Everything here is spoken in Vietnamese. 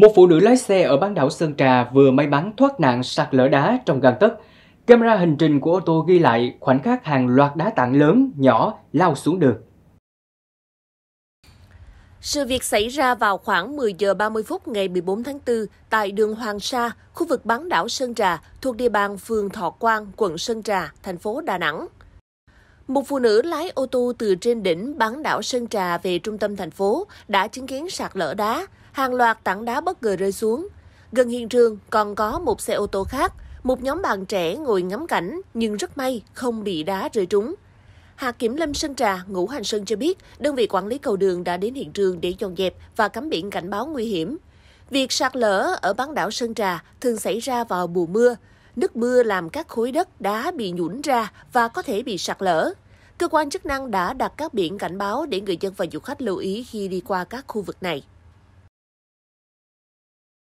Một phụ nữ lái xe ở bán đảo Sơn Trà vừa may mắn thoát nạn sạt lở đá trong gang tấc. Camera hành trình của ô tô ghi lại khoảnh khắc hàng loạt đá tảng lớn, nhỏ lao xuống đường. Sự việc xảy ra vào khoảng 10 giờ 30 phút ngày 14 tháng 4 tại đường Hoàng Sa, khu vực bán đảo Sơn Trà, thuộc địa bàn phường Thọ Quang, quận Sơn Trà, thành phố Đà Nẵng. Một phụ nữ lái ô tô từ trên đỉnh bán đảo Sơn Trà về trung tâm thành phố đã chứng kiến sạt lở đá, hàng loạt tảng đá bất ngờ rơi xuống. Gần hiện trường còn có một xe ô tô khác, một nhóm bạn trẻ ngồi ngắm cảnh nhưng rất may không bị đá rơi trúng. Hạ Kiểm Lâm Sơn Trà, ngũ hành sơn cho biết đơn vị quản lý cầu đường đã đến hiện trường để dọn dẹp và cắm biển cảnh báo nguy hiểm. Việc sạt lở ở bán đảo Sơn Trà thường xảy ra vào mùa mưa. Nước mưa làm các khối đất đá bị nhũn ra và có thể bị sạt lở. Cơ quan chức năng đã đặt các biển cảnh báo để người dân và du khách lưu ý khi đi qua các khu vực này.